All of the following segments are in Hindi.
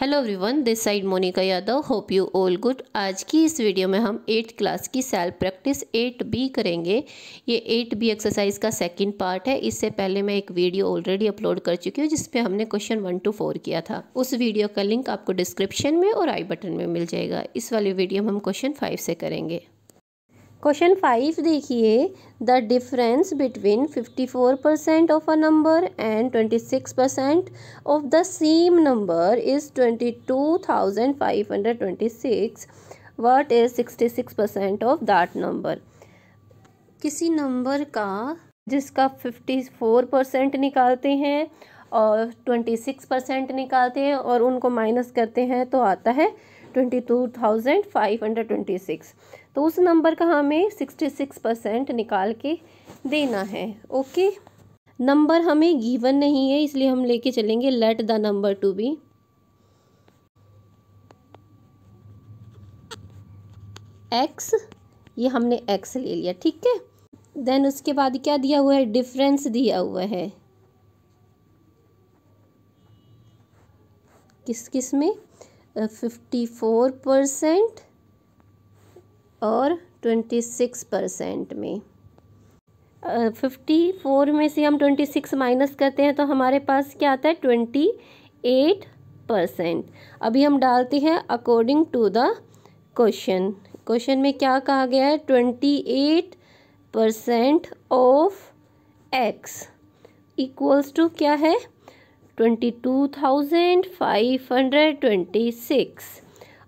hello everyone this side Monika Yadav hope you all good आज की इस वीडियो में हम एट्थ क्लास की सेल्फ प्रैक्टिस एट बी करेंगे ये एट बी एक्सरसाइज का सेकंड पार्ट है इससे पहले मैं एक वीडियो ऑलरेडी अपलोड कर चुकी हूँ जिसपे हमने क्वेश्चन वन टू फोर किया था उस वीडियो का लिंक आपको डिस्क्रिप्शन में और आई बटन में मिल जाएगा इस वाली वीडियो में हम क्वेश्चन फाइव से करेंगे क्वेश्चन फाइव देखिए the difference between fifty four percent of a number and twenty six percent of the same number is twenty two thousand five hundred twenty six what is sixty six percent of that number किसी नंबर का जिसका फिफ्टी फोर परसेंट निकालते हैं और ट्वेंटी सिक्स परसेंट निकालते हैं और उनको माइनस करते हैं तो आता है twenty two thousand five hundred twenty six तो उस नंबर का हमें सिक्सटी सिक्स परसेंट निकाल के देना है ओके नंबर हमें गिवन नहीं है इसलिए हम लेके चलेंगे let the number to be X ये हमने एक्स ले लिया ठीक है देन उसके बाद क्या दिया हुआ है डिफरेंस दिया हुआ है किस किस में फिफ्टी फोर परसेंट और ट्वेंटी सिक्स परसेंट में फिफ्टी uh, फोर में से हम ट्वेंटी सिक्स माइनस करते हैं तो हमारे पास क्या आता है ट्वेंटी एट परसेंट अभी हम डालते हैं according to the question question में क्या कहा गया है twenty eight percent of X equals to क्या है twenty two thousand five hundred twenty six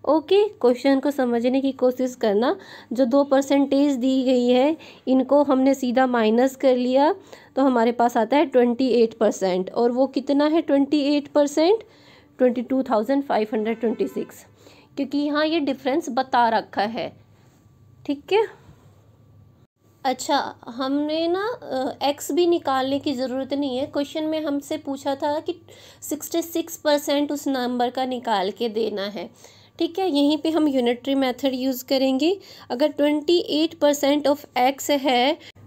okay question को समझने की कोशिश करना जो दो परसेंटेज दी गई है इनको हमने सीधा माइनस कर लिया तो हमारे पास आता है ट्वेंटी एट परसेंट और वो कितना है twenty eight percent twenty two thousand five hundred twenty six क्योंकि यहाँ ये डिफरेंस बता रखा है ठीक है अच्छा हमने ना एक्स भी निकालने की ज़रूरत नहीं है क्वेश्चन में हमसे पूछा था कि सिक्सटी सिक्स परसेंट उस नंबर का निकाल के देना है ठीक है यहीं पे हम यूनिटरी मेथड यूज़ करेंगे अगर twenty eight percent of X है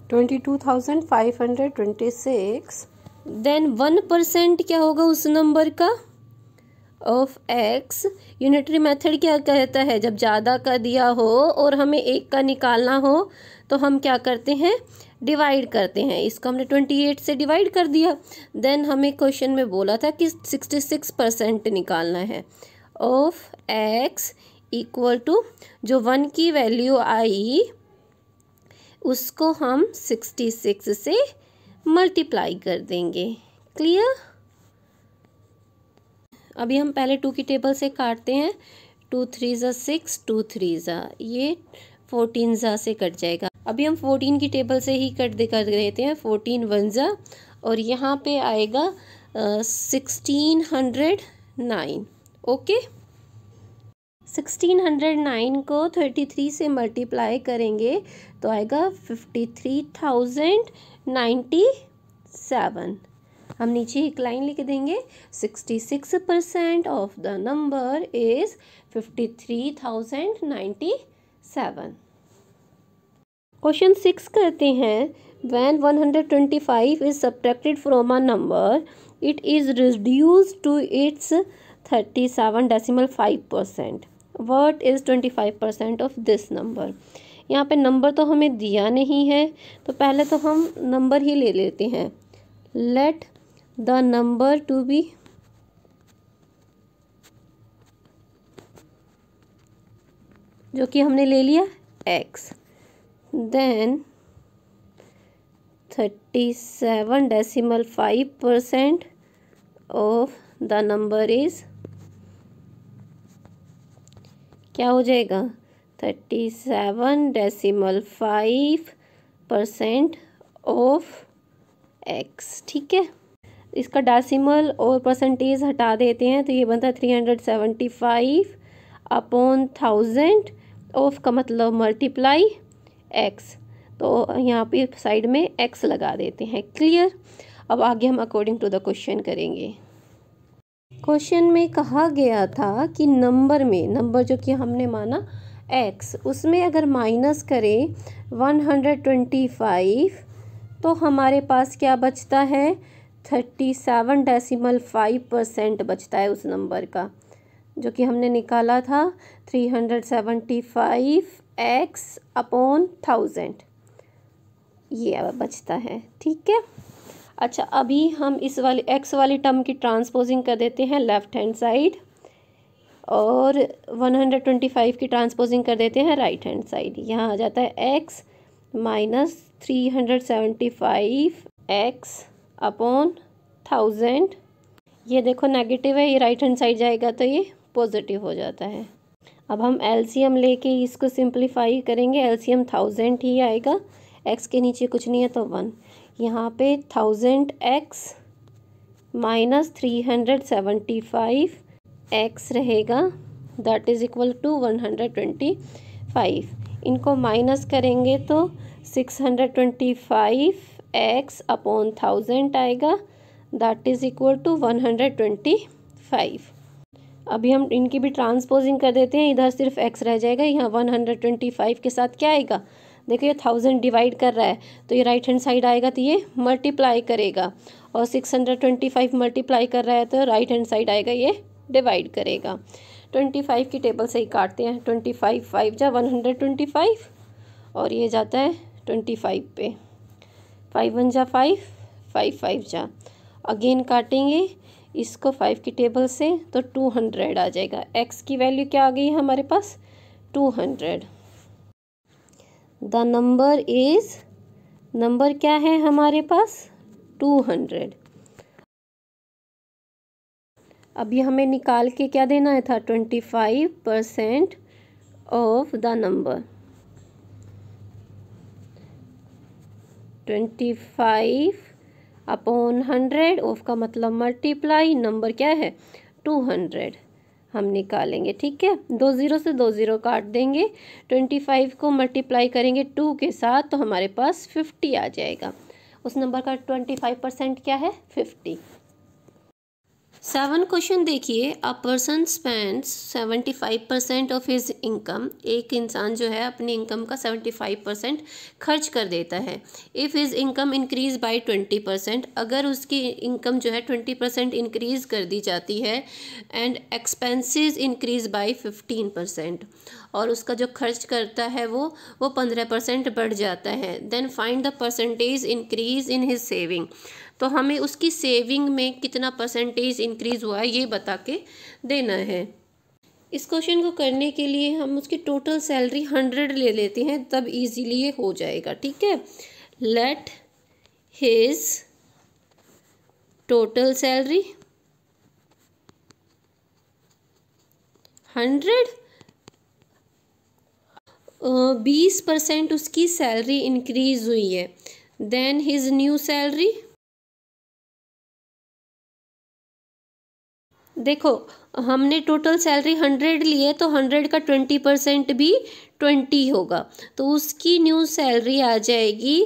twenty two thousand five hundred twenty six then one percent क्या होगा उस नंबर का ऑफ एक्स यूनिटरी मेथड क्या कहता है जब ज़्यादा का दिया हो और हमें एक का निकालना हो तो हम क्या करते हैं डिवाइड करते हैं इसको हमने ट्वेंटी एट से डिवाइड कर दिया देन हमें क्वेश्चन में बोला था कि सिक्सटी सिक्स परसेंट निकालना है ऑफ एक्स इक्वल टू जो वन की वैल्यू आई उसको हम सिक्सटी सिक्स से मल्टीप्लाई कर देंगे क्लियर अभी हम पहले टू की टेबल से काटते हैं टू थ्री ज़ा सिक्स टू थ्री ज़ा ये फोर्टीन ज़ा से कट जाएगा अभी हम फोर्टीन की टेबल से ही कट कर देते हैं फोर्टीन वन ज़ा और यहाँ पे आएगा sixteen hundred nine okay sixteen hundred nine को थर्टी थ्री से मल्टीप्लाई करेंगे तो आएगा fifty three thousand ninety seven हम नीचे एक लाइन लिख देंगे sixty six percent of the number is fifty three thousand ninety seven question six करते हैं when one hundred twenty five is subtracted from a number it is reduced to its thirty seven decimal five percent what is twenty five percent of this number यहाँ पे नंबर तो हमें दिया नहीं है तो पहले तो हम नंबर ही ले लेते हैं let the number to be जो कि हमने ले लिया X then thirty seven decimal five percent of the number is क्या हो जाएगा thirty seven decimal five percent of X ठीक है इसका डेसिमल और परसेंटेज हटा देते हैं तो ये बनता है three hundred seventy five upon thousand of का मतलब मल्टीप्लाई एक्स तो यहाँ पे साइड में एक्स लगा देते हैं क्लियर अब आगे हम अकॉर्डिंग टू द क्वेश्चन करेंगे क्वेश्चन में कहा गया था कि नंबर में नंबर जो कि हमने माना एक्स उसमें अगर माइनस करें 125 तो हमारे पास क्या बचता है सेवन डेसीमल फाइव परसेंट बचता है उस नंबर का जो कि हमने निकाला था 375 एक्स अपॉन थाउजेंड ये अब बचता है ठीक है अच्छा अभी हम इस वाली एक्स वाले टर्म की ट्रांसपोजिंग कर देते हैं लेफ़्ट हैंड साइड और 125 की ट्रांसपोजिंग कर देते हैं राइट हैंड साइड यहाँ आ जाता है X minus three hundred seventy five X upon thousand ये देखो नेगेटिव है ये राइट हैंड साइड जाएगा तो ये पॉजिटिव हो जाता है अब हम एलसीएम लेके इसको सिंप्लीफाई करेंगे एलसीएम थाउजेंड ही आएगा एक्स के नीचे कुछ नहीं है तो वन यहाँ पे thousand X minus three hundred seventy five X रहेगा that is equal to one hundred twenty five इनको माइनस करेंगे तो six hundred twenty five X upon thousand आएगा that is equal to one hundred twenty five अभी हम इनकी भी ट्रांसपोजिंग कर देते हैं इधर सिर्फ एक्स रह जाएगा यहाँ वन हंड्रेड ट्वेंटी फाइव के साथ क्या आएगा देखो ये थाउजेंड डिवाइड कर रहा है तो ये राइट हैंड साइड आएगा तो ये मल्टीप्लाई करेगा और six hundred twenty five multiply कर रहा है तो राइट हैंड साइड आएगा ये डिवाइड करेगा ट्वेंटी फाइव की टेबल से ही काटते हैं ट्वेंटी फाइव फाइव जा वन हंड्रेड ट्वेंटी फाइव और ये जाता है ट्वेंटी फाइव पे फाइव वन जा फाइव फाइव फाइव जा अगेन काटेंगे इसको फाइव की टेबल से तो टू हंड्रेड आ जाएगा एक्स की वैल्यू क्या आ गई है हमारे पास two hundred the number is number क्या है हमारे पास टू हंड्रेड अभी हमें निकाल के क्या देना है था twenty five percent of the number twenty five upon hundred of का मतलब मल्टीप्लाई नंबर क्या है टू हंड्रेड हम निकालेंगे ठीक है दो ज़ीरो से दो ज़ीरो काट देंगे ट्वेंटी फाइव को मल्टीप्लाई करेंगे टू के साथ तो हमारे पास फिफ्टी आ जाएगा उस नंबर का ट्वेंटी फाइव परसेंट क्या है फिफ्टी सेवन क्वेश्चन देखिए a person spends seventy five percent of his income एक इंसान जो है अपनी इनकम का सेवेंटी फाइव परसेंट खर्च कर देता है if his income increase by twenty percent अगर उसकी इनकम जो है ट्वेंटी परसेंट इंक्रीज कर दी जाती है and expenses increase by fifteen percent और उसका जो खर्च करता है वो वो पंद्रह परसेंट बढ़ जाता है then find the percentage increase in his saving तो हमें उसकी सेविंग में कितना परसेंटेज इंक्रीज़ हुआ है ये बता के देना है इस क्वेश्चन को करने के लिए हम उसकी टोटल सैलरी हंड्रेड ले लेते हैं तब इजीली ये हो जाएगा ठीक है let his total salary hundred बीस परसेंट उसकी सैलरी इंक्रीज हुई है देन हिज न्यू सैलरी देखो हमने टोटल सैलरी हंड्रेड ली है तो हंड्रेड का ट्वेंटी परसेंट भी ट्वेंटी होगा तो उसकी न्यू सैलरी आ जाएगी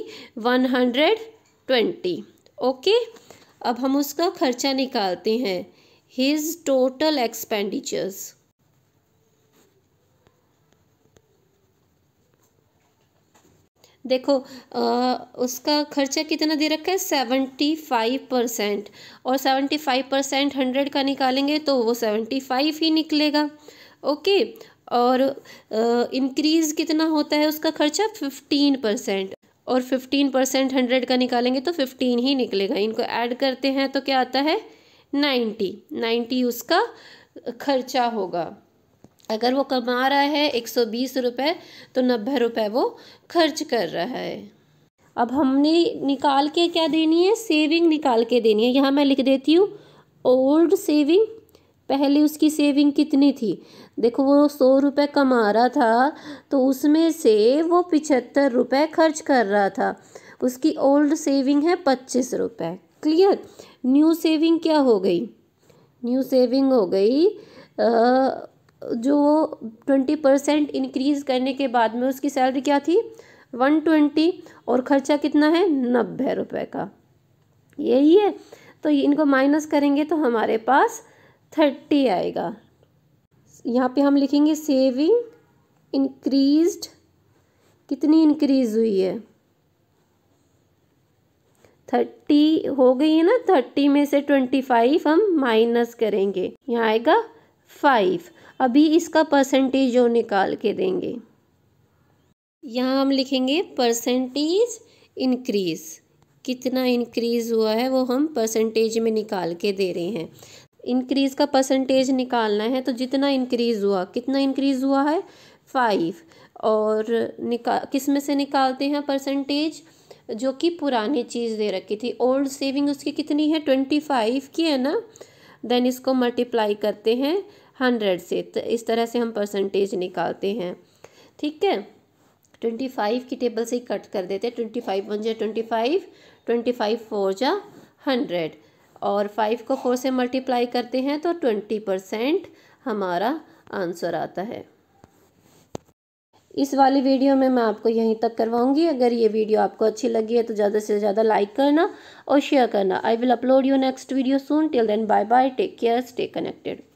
वन हंड्रेड ट्वेंटी ओके अब हम उसका खर्चा निकालते हैं हिज टोटल एक्सपेंडिचर्स देखो आ, उसका खर्चा कितना दे रखा है सेवेंटी फाइव परसेंट और सेवेंटी फाइव परसेंट हंड्रेड का निकालेंगे तो वो सेवेंटी फाइव ही निकलेगा ओके और इंक्रीज़ कितना होता है उसका खर्चा फिफ्टीन परसेंट और फिफ्टीन परसेंट हंड्रेड का निकालेंगे तो फिफ्टीन ही निकलेगा इनको ऐड करते हैं तो क्या आता है नाइन्टी नाइन्टी उसका खर्चा होगा अगर वो कमा रहा है एक सौ बीस रुपये तो नब्बे रुपये वो खर्च कर रहा है अब हमने निकाल के क्या देनी है सेविंग निकाल के देनी है यहाँ मैं लिख देती हूँ ओल्ड सेविंग पहले उसकी सेविंग कितनी थी देखो वो सौ रुपये कमा रहा था तो उसमें से वो पिछहत्तर रुपये खर्च कर रहा था उसकी ओल्ड सेविंग है पच्चीस रुपये क्लियर न्यू सेविंग क्या हो गई न्यू सेविंग हो गई जो ट्वेंटी परसेंट इनक्रीज़ करने के बाद में उसकी सैलरी क्या थी वन ट्वेंटी और ख़र्चा कितना है नब्बे रुपये का यही है तो इनको माइनस करेंगे तो हमारे पास थर्टी आएगा यहाँ पे हम लिखेंगे सेविंग इंक्रीज्ड कितनी इंक्रीज हुई है थर्टी हो गई है ना थर्टी में से ट्वेंटी फाइव हम माइनस करेंगे यहाँ आएगा फाइव अभी इसका परसेंटेज जो निकाल के देंगे यहाँ हम लिखेंगे परसेंटेज इंक्रीज़ कितना इंक्रीज़ हुआ है वो हम परसेंटेज में निकाल के दे रहे हैं इंक्रीज़ का परसेंटेज निकालना है तो जितना इंक्रीज़ हुआ कितना इंक्रीज़ हुआ है फाइव और निकाल किस में से निकालते हैं परसेंटेज जो कि पुरानी चीज़ दे रखी थी ओल्ड सेविंग उसकी कितनी है ट्वेंटी फाइव की है ना देन इसको मल्टीप्लाई करते हैं हंड्रेड से तो इस तरह से हम परसेंटेज निकालते हैं ठीक है ट्वेंटी फाइव की टेबल से ही कट कर देते हैं ट्वेंटी फाइव वन जा twenty five twenty five four जा हंड्रेड और फाइव को फोर से मल्टीप्लाई करते हैं तो ट्वेंटी परसेंट हमारा आंसर आता है इस वाली वीडियो में मैं आपको यहीं तक करवाऊंगी अगर ये वीडियो आपको अच्छी लगी है तो ज़्यादा से ज़्यादा लाइक करना और शेयर करना I will upload you next video soon till then bye bye take care stay connected